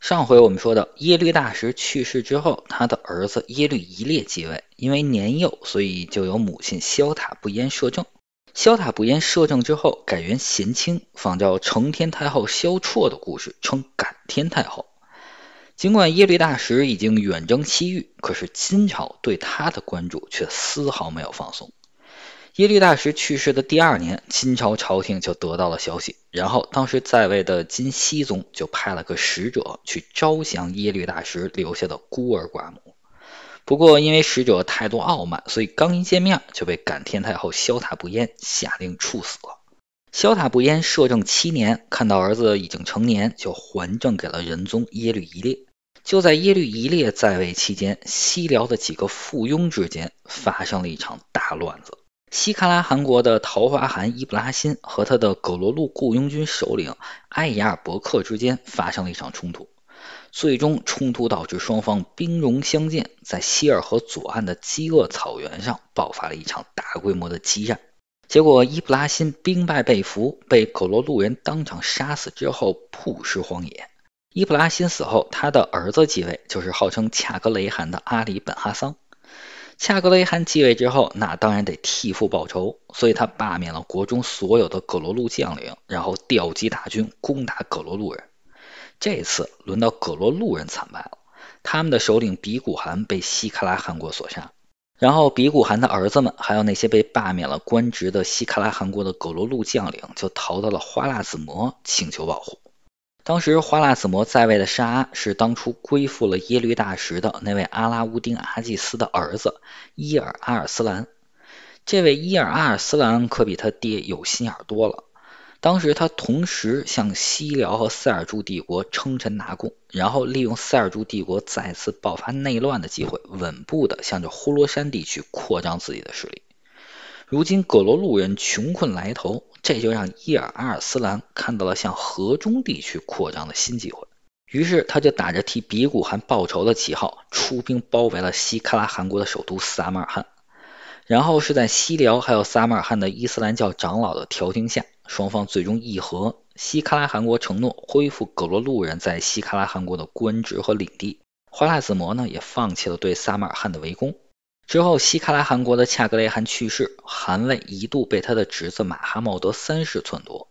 上回我们说到耶律大石去世之后，他的儿子耶律一烈继位，因为年幼，所以就有母亲萧塔不烟摄政。萧塔不烟摄政之后，改元贤清，仿照承天太后萧绰的故事，称感天太后。尽管耶律大石已经远征西域，可是金朝对他的关注却丝毫没有放松。耶律大石去世的第二年，金朝朝廷就得到了消息，然后当时在位的金熙宗就派了个使者去招降耶律大石留下的孤儿寡母。不过因为使者态度傲慢，所以刚一见面就被感天太后萧塔不烟下令处死了。萧塔不烟摄政七年，看到儿子已经成年，就还政给了仁宗耶律夷烈。就在耶律夷烈在位期间，西辽的几个附庸之间发生了一场大乱子。西喀拉汗国的陶华汗伊布拉辛和他的葛罗路雇佣军首领艾亚尔伯克之间发生了一场冲突，最终冲突导致双方兵戎相见，在希尔河左岸的饥饿草原上爆发了一场大规模的激战。结果伊布拉辛兵败被俘，被葛罗路人当场杀死之后曝尸荒野。伊布拉辛死后，他的儿子继位，就是号称恰格雷汗的阿里本哈桑。恰格雷汗继位之后，那当然得替父报仇，所以他罢免了国中所有的葛罗路将领，然后调集大军攻打葛罗路人。这次轮到葛罗路人惨败了，他们的首领比古汗被西喀拉汗国所杀，然后比古汗的儿子们，还有那些被罢免了官职的西喀拉汗国的葛罗路将领，就逃到了花剌子模请求保护。当时花剌子模在位的沙阿是当初归附了耶律大石的那位阿拉乌丁阿济斯的儿子伊尔阿尔斯兰。这位伊尔阿尔斯兰可比他爹有心眼多了。当时他同时向西辽和塞尔柱帝国称臣纳贡，然后利用塞尔柱帝国再次爆发内乱的机会，稳步的向着呼罗山地区扩张自己的势力。如今葛罗路人穷困来投，这就让伊尔阿尔斯兰看到了向河中地区扩张的新机会。于是他就打着替比古汗报仇的旗号，出兵包围了西喀拉汗国的首都撒马尔罕。然后是在西辽还有撒马尔罕的伊斯兰教长老的调停下，双方最终议和。西喀拉汗国承诺恢复葛罗路人在西喀拉汗国的官职和领地，花剌子模呢也放弃了对撒马尔罕的围攻。之后，西喀拉汗国的恰格雷汗去世，汗位一度被他的侄子马哈茂德三世篡夺。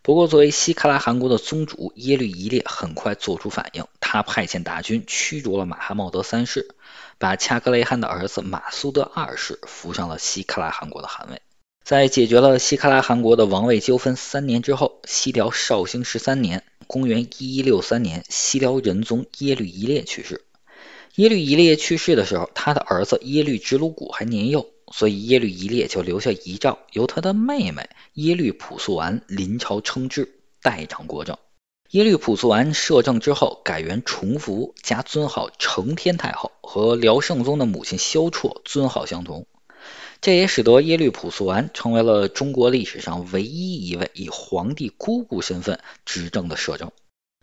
不过，作为西喀拉汗国的宗主耶律夷烈很快做出反应，他派遣大军驱逐了马哈茂德三世，把恰格雷汗的儿子马苏德二世扶上了西喀拉汗国的汗位。在解决了西喀拉汗国的王位纠纷三年之后，西辽绍兴十三年（公元1163年），西辽仁宗耶律夷烈去世。耶律夷烈去世的时候，他的儿子耶律直鲁古还年幼，所以耶律夷烈就留下遗诏，由他的妹妹耶律朴素完临朝称制，代掌国政。耶律朴素完摄政之后，改元崇福，加尊号承天太后，和辽圣宗的母亲萧绰尊号相同，这也使得耶律朴素完成为了中国历史上唯一一位以皇帝姑姑身份执政的摄政。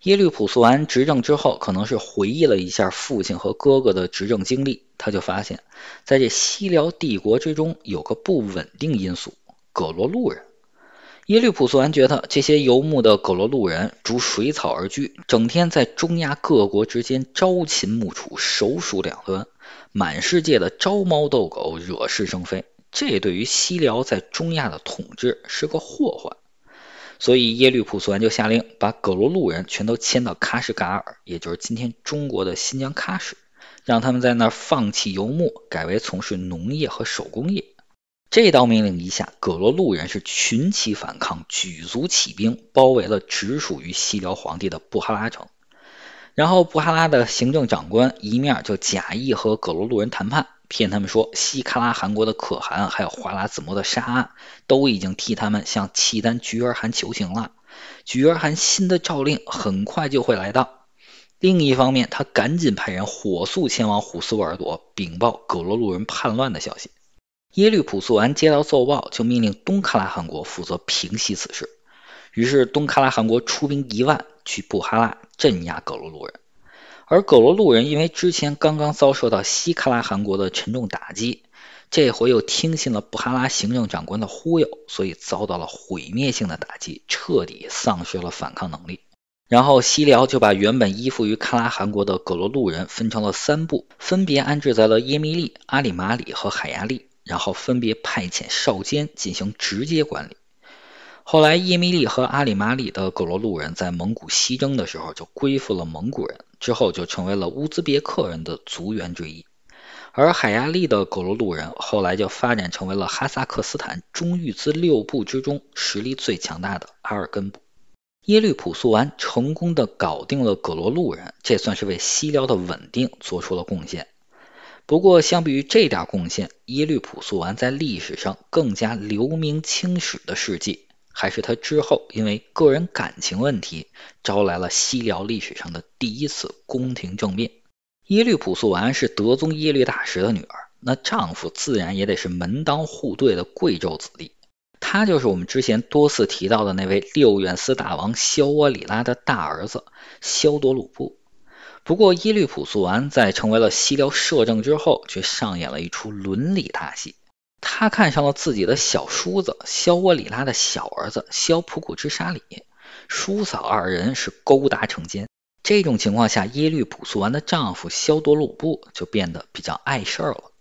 耶律普素完执政之后，可能是回忆了一下父亲和哥哥的执政经历，他就发现，在这西辽帝国之中有个不稳定因素——葛罗路人。耶律普素完觉得，这些游牧的葛罗路人逐水草而居，整天在中亚各国之间朝秦暮楚、首鼠两端，满世界的招猫逗狗、惹是生非，这对于西辽在中亚的统治是个祸患。所以耶律普素完就下令把葛罗路人全都迁到喀什噶尔，也就是今天中国的新疆喀什，让他们在那儿放弃游牧，改为从事农业和手工业。这道命令一下，葛罗路人是群起反抗，举足起兵，包围了直属于西辽皇帝的布哈拉城。然后布哈拉的行政长官一面就假意和葛罗路人谈判。骗他们说，西喀拉汗国的可汗还有华拉子模的沙都已经替他们向契丹菊儿汗求情了，菊儿汗新的诏令很快就会来到。另一方面，他赶紧派人火速前往虎斯沃尔朵禀报葛罗路人叛乱的消息。耶律普速完接到奏报，就命令东喀拉汗国负责平息此事。于是东喀拉汗国出兵一万去布哈拉镇压葛罗路人。而葛罗路人因为之前刚刚遭受到西喀拉汗国的沉重打击，这回又听信了布哈拉行政长官的忽悠，所以遭到了毁灭性的打击，彻底丧失了反抗能力。然后西辽就把原本依附于喀拉汗国的葛罗路人分成了三部分别安置在了耶密利、阿里马里和海牙利，然后分别派遣少监进行直接管理。后来耶密利和阿里马里的葛罗路人在蒙古西征的时候就归附了蒙古人。之后就成为了乌兹别克人的族源之一，而海牙利的葛罗路人后来就发展成为了哈萨克斯坦中域兹六部之中实力最强大的阿尔根部。耶律普素完成功的搞定了葛罗路人，这算是为西辽的稳定做出了贡献。不过，相比于这点贡献，耶律普素完在历史上更加留名青史的事迹。还是他之后，因为个人感情问题，招来了西辽历史上的第一次宫廷政变。耶律朴素完是德宗耶律大石的女儿，那丈夫自然也得是门当户对的贵胄子弟。他就是我们之前多次提到的那位六院司大王萧窝里拉的大儿子萧多鲁布。不过，耶律朴素完在成为了西辽摄政之后，却上演了一出伦理大戏。他看上了自己的小叔子萧沃里拉的小儿子萧普古之沙里，叔嫂二人是勾搭成奸。这种情况下，耶律朴素完的丈夫萧多鲁布就变得比较碍事儿了。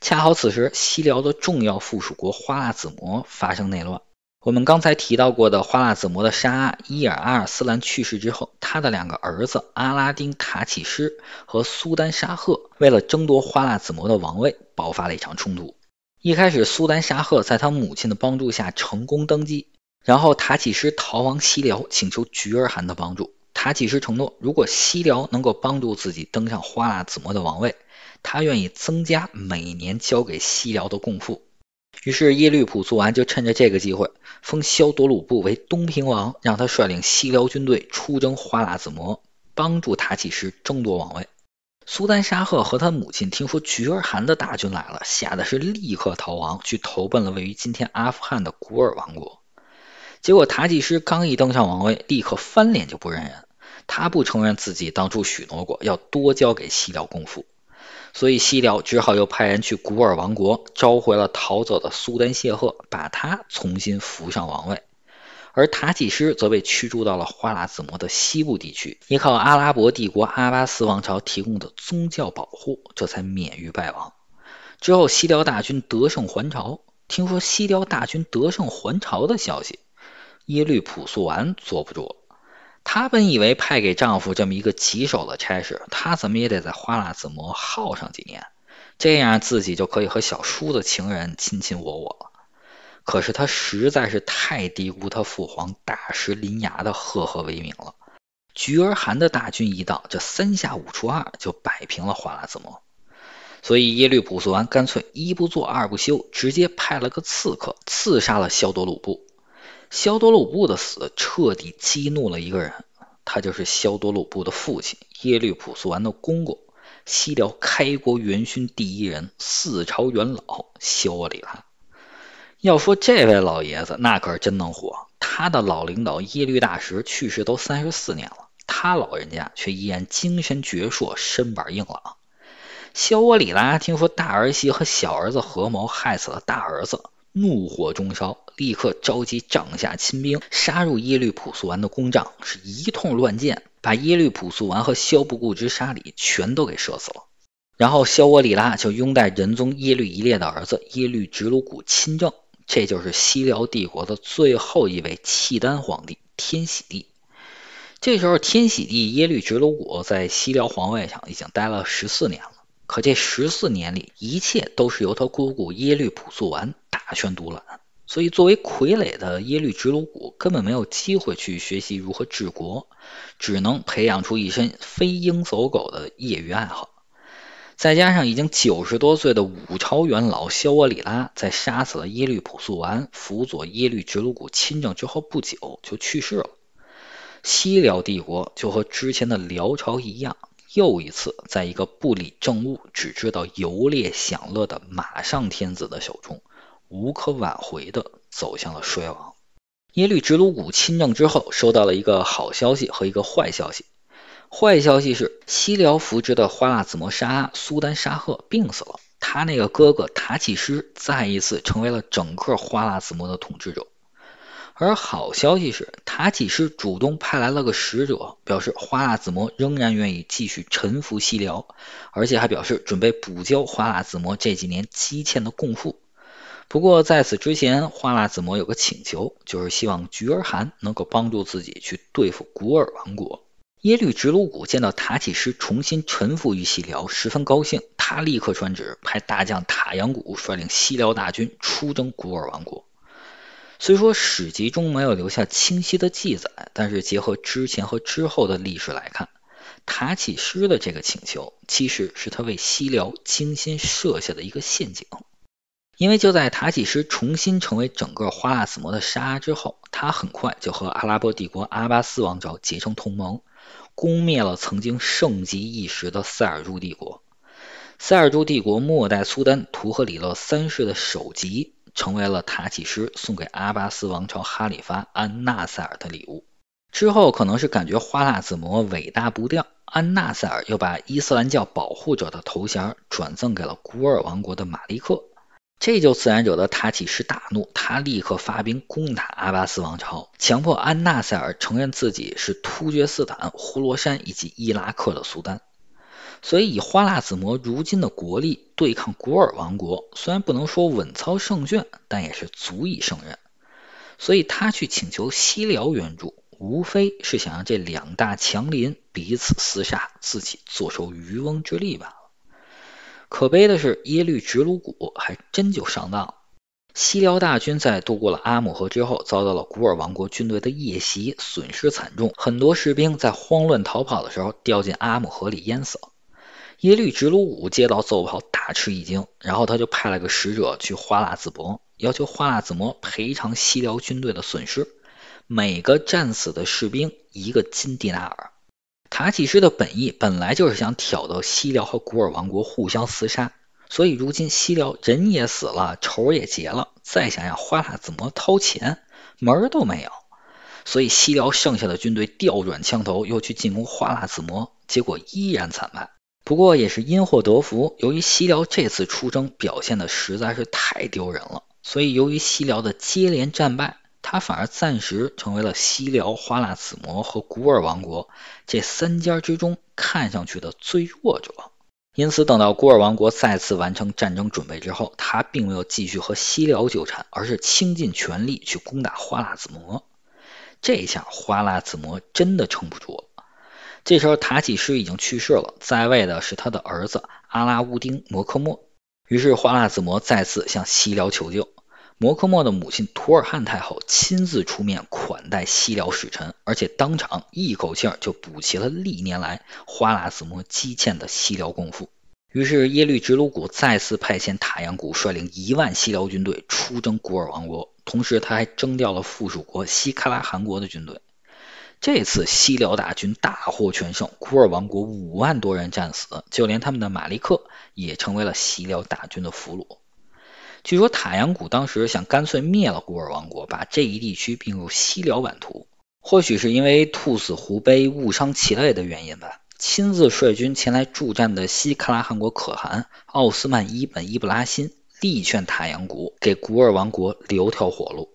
恰好此时，西辽的重要附属国花剌子模发生内乱。我们刚才提到过的花剌子模的沙伊尔阿尔斯兰去世之后，他的两个儿子阿拉丁塔乞师和苏丹沙赫为了争夺花剌子模的王位，爆发了一场冲突。一开始，苏丹沙赫在他母亲的帮助下成功登基，然后塔乞师逃亡西辽，请求菊儿汗的帮助。塔乞师承诺，如果西辽能够帮助自己登上花剌子模的王位，他愿意增加每年交给西辽的贡赋。于是耶律普速完就趁着这个机会，封萧多鲁布为东平王，让他率领西辽军队出征花剌子模，帮助塔乞师争夺王位。苏丹沙赫和他母亲听说菊儿汗的大军来了，吓得是立刻逃亡，去投奔了位于今天阿富汗的古尔王国。结果塔吉师刚一登上王位，立刻翻脸就不认人，他不承认自己当初许诺过要多交给西辽公赋，所以西辽只好又派人去古尔王国，召回了逃走的苏丹谢赫，把他重新扶上王位。而塔乞师则被驱逐到了花剌子模的西部地区，依靠阿拉伯帝国阿巴斯王朝提供的宗教保护，这才免于败亡。之后西辽大军得胜还朝，听说西辽大军得胜还朝的消息，耶律朴素完坐不住了。她本以为派给丈夫这么一个棘手的差事，她怎么也得在花剌子模耗上几年，这样自己就可以和小叔的情人亲亲我我了。可是他实在是太低估他父皇大石林崖的赫赫威名了。菊儿汗的大军一到，这三下五除二就摆平了花剌子模。所以耶律朴素完干脆一不做二不休，直接派了个刺客刺杀了萧多鲁布。萧多鲁布的死彻底激怒了一个人，他就是萧多鲁布的父亲耶律朴素完的公公，西辽开国元勋第一人、四朝元老萧里拉。要说这位老爷子，那可是真能活。他的老领导耶律大石去世都三十四年了，他老人家却依然精神矍铄，身板硬朗。萧窝里拉听说大儿媳和小儿子合谋害死了大儿子，怒火中烧，立刻召集帐下亲兵，杀入耶律普速丸的宫帐，是一通乱箭，把耶律普速丸和萧不顾之沙里全都给射死了。然后萧窝里拉就拥戴仁宗耶律一烈的儿子耶律直鲁古亲政。这就是西辽帝国的最后一位契丹皇帝天喜帝。这时候，天喜帝耶律直鲁古在西辽皇位上已经待了十四年了。可这十四年里，一切都是由他姑姑耶律朴素完大权独揽，所以作为傀儡的耶律直鲁古根本没有机会去学习如何治国，只能培养出一身飞鹰走狗的业余爱好。再加上已经九十多岁的五朝元老萧斡里拉，在杀死了耶律朴素完、辅佐耶律直鲁古亲政之后不久就去世了。西辽帝国就和之前的辽朝一样，又一次在一个不理政务、只知道游猎享乐的马上天子的手中，无可挽回的走向了衰亡。耶律直鲁古亲政之后，收到了一个好消息和一个坏消息。坏消息是，西辽扶植的花剌子模沙苏丹沙赫病死了，他那个哥哥塔起师再一次成为了整个花剌子模的统治者。而好消息是，塔起师主动派来了个使者，表示花剌子模仍然愿意继续臣服西辽，而且还表示准备补交花剌子模这几年积欠的贡赋。不过在此之前，花剌子模有个请求，就是希望菊儿汗能够帮助自己去对付古尔王国。耶律直鲁古见到塔乞师重新臣服于西辽，十分高兴。他立刻传旨，派大将塔阳古率领西辽大军出征古尔王国。虽说史籍中没有留下清晰的记载，但是结合之前和之后的历史来看，塔乞师的这个请求，其实是他为西辽精心设下的一个陷阱。因为就在塔齐师重新成为整个花剌子模的沙之后，他很快就和阿拉伯帝国阿巴斯王朝结成同盟，攻灭了曾经盛极一时的塞尔柱帝国。塞尔柱帝国末代苏丹图赫里勒三世的首级，成为了塔齐师送给阿巴斯王朝哈里发安纳塞尔的礼物。之后可能是感觉花剌子模伟大不掉，安纳塞尔又把伊斯兰教保护者的头衔转赠给了古尔王国的马利克。这就自然惹得塔奇施大怒，他立刻发兵攻打阿巴斯王朝，强迫安纳塞尔承认自己是突厥斯坦、呼罗珊以及伊拉克的苏丹。所以，以花剌子模如今的国力对抗古尔王国，虽然不能说稳操胜券，但也是足以胜任。所以他去请求西辽援助，无非是想让这两大强邻彼此厮杀，自己坐收渔翁之利吧。可悲的是，耶律直鲁古还真就上当了。西辽大军在渡过了阿姆河之后，遭到了古尔王国军队的夜袭，损失惨重。很多士兵在慌乱逃跑的时候，掉进阿姆河里淹死了。耶律直鲁古接到奏报，大吃一惊，然后他就派了个使者去花剌子模，要求花剌子模赔偿西辽军队的损失，每个战死的士兵一个金迪纳尔。阿乞师的本意本来就是想挑逗西辽和古尔王国互相厮杀，所以如今西辽人也死了，仇也结了，再想要花剌子模掏钱，门都没有。所以西辽剩下的军队调转枪头，又去进攻花剌子模，结果依然惨败。不过也是因祸得福，由于西辽这次出征表现的实在是太丢人了，所以由于西辽的接连战败。他反而暂时成为了西辽、花剌子模和古尔王国这三家之中看上去的最弱者。因此，等到古尔王国再次完成战争准备之后，他并没有继续和西辽纠缠，而是倾尽全力去攻打花剌子模。这下花剌子模真的撑不住了。这时候塔乞师已经去世了，在位的是他的儿子阿拉乌丁·摩科莫。于是花剌子模再次向西辽求救。摩诃末的母亲图尔汗太后亲自出面款待西辽使臣，而且当场一口气儿就补齐了历年来花剌子模积欠的西辽贡赋。于是耶律直鲁古再次派遣塔阳古率领一万西辽军队出征古尔王国，同时他还征调了附属国西喀拉汗国的军队。这次西辽大军大获全胜，古尔王国五万多人战死，就连他们的马利克也成为了西辽大军的俘虏。据说塔阳古当时想干脆灭了古尔王国，把这一地区并入西辽版图。或许是因为兔死狐悲、误伤其类的原因吧，亲自率军前来助战的西喀拉汗国可汗奥斯曼伊本伊布拉辛力劝塔阳古给古尔王国留条活路。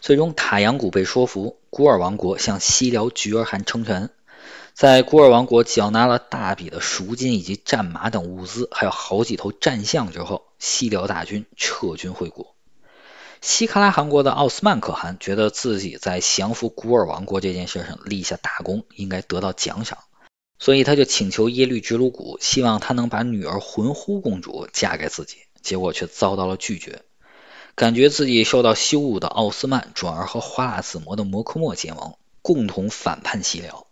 最终塔阳古被说服，古尔王国向西辽菊儿汗称臣。在古尔王国缴纳了大笔的赎金以及战马等物资，还有好几头战象之后，西辽大军撤军回国。西喀拉汗国的奥斯曼可汗觉得自己在降服古尔王国这件事上立下大功，应该得到奖赏，所以他就请求耶律直鲁古，希望他能把女儿浑呼公主嫁给自己，结果却遭到了拒绝。感觉自己受到羞辱的奥斯曼转而和花剌子模的摩诃末结盟，共同反叛西辽。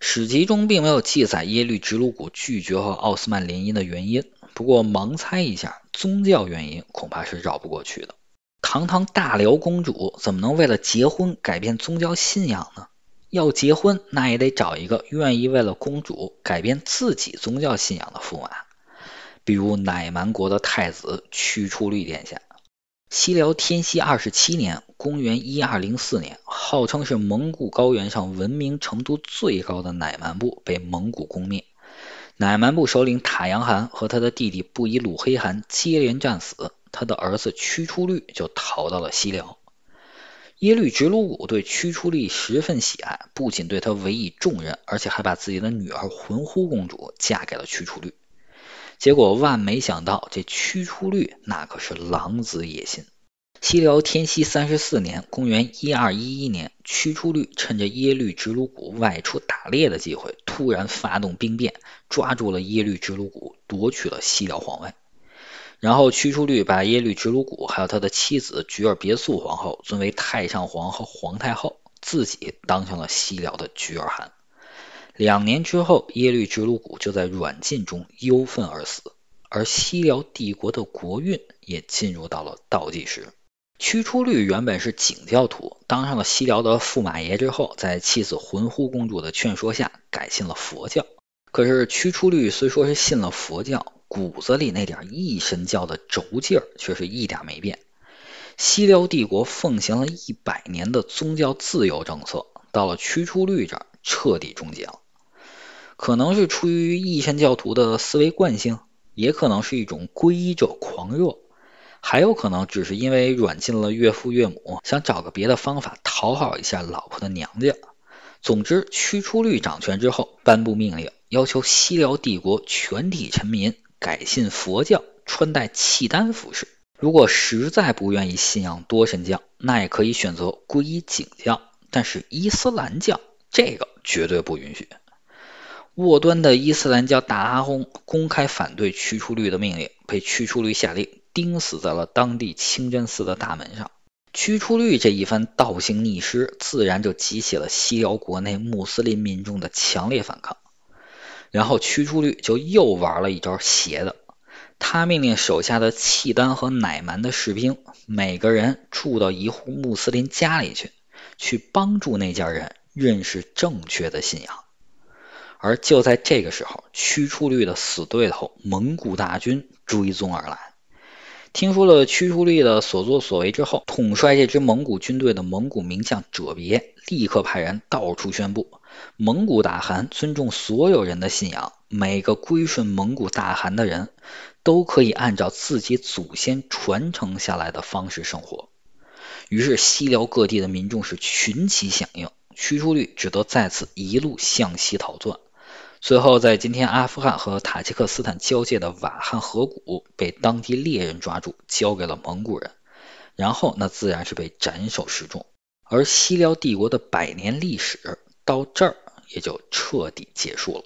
史籍中并没有记载耶律直鲁古拒绝和奥斯曼联姻的原因，不过盲猜一下，宗教原因恐怕是绕不过去的。堂堂大辽公主怎么能为了结婚改变宗教信仰呢？要结婚，那也得找一个愿意为了公主改变自己宗教信仰的驸马，比如乃蛮国的太子屈出律殿下。西辽天熙二十七年。公元一二零四年，号称是蒙古高原上文明程度最高的乃蛮部被蒙古攻灭。乃蛮部首领塔杨汗和他的弟弟布依鲁黑汗接连战死，他的儿子屈出律就逃到了西辽。耶律直鲁古对屈出律十分喜爱，不仅对他委以重任，而且还把自己的女儿浑呼公主嫁给了屈出律。结果万没想到，这屈出律那可是狼子野心。西辽天熙三十四年，公元一二一一年，屈出律趁着耶律直鲁古外出打猎的机会，突然发动兵变，抓住了耶律直鲁古，夺取了西辽皇位。然后屈出律把耶律直鲁古还有他的妻子菊儿别素皇后尊为太上皇和皇太后，自己当上了西辽的菊儿汗。两年之后，耶律直鲁古就在软禁中忧愤而死，而西辽帝国的国运也进入到了倒计时。屈出律原本是景教徒，当上了西辽的驸马爷之后，在妻子浑呼公主的劝说下改信了佛教。可是屈出律虽说是信了佛教，骨子里那点异神教的轴劲儿却是一点没变。西辽帝国奉行了一百年的宗教自由政策，到了屈出律这儿彻底终结了。可能是出于异神教徒的思维惯性，也可能是一种皈依者狂热。还有可能只是因为软禁了岳父岳母，想找个别的方法讨好一下老婆的娘家。总之，屈出律掌权之后，颁布命令，要求西辽帝国全体臣民改信佛教，穿戴契丹服饰。如果实在不愿意信仰多神教，那也可以选择皈依景教，但是伊斯兰教这个绝对不允许。沃端的伊斯兰教达阿红公开反对驱除律的命令，被驱除律下令钉死在了当地清真寺的大门上。驱除律这一番倒行逆施，自然就激起了西辽国内穆斯林民众的强烈反抗。然后驱除律就又玩了一招邪的，他命令手下的契丹和乃蛮的士兵，每个人住到一户穆斯林家里去，去帮助那家人认识正确的信仰。而就在这个时候，屈出律的死对头蒙古大军追踪而来。听说了屈出律的所作所为之后，统帅这支蒙古军队的蒙古名将哲别立刻派人到处宣布：蒙古大汗尊重所有人的信仰，每个归顺蒙古大汗的人都可以按照自己祖先传承下来的方式生活。于是，西辽各地的民众是群起响应，屈出律只得再次一路向西逃窜。最后，在今天阿富汗和塔吉克斯坦交界的瓦汉河谷，被当地猎人抓住，交给了蒙古人。然后那自然是被斩首示众。而西辽帝国的百年历史，到这儿也就彻底结束了。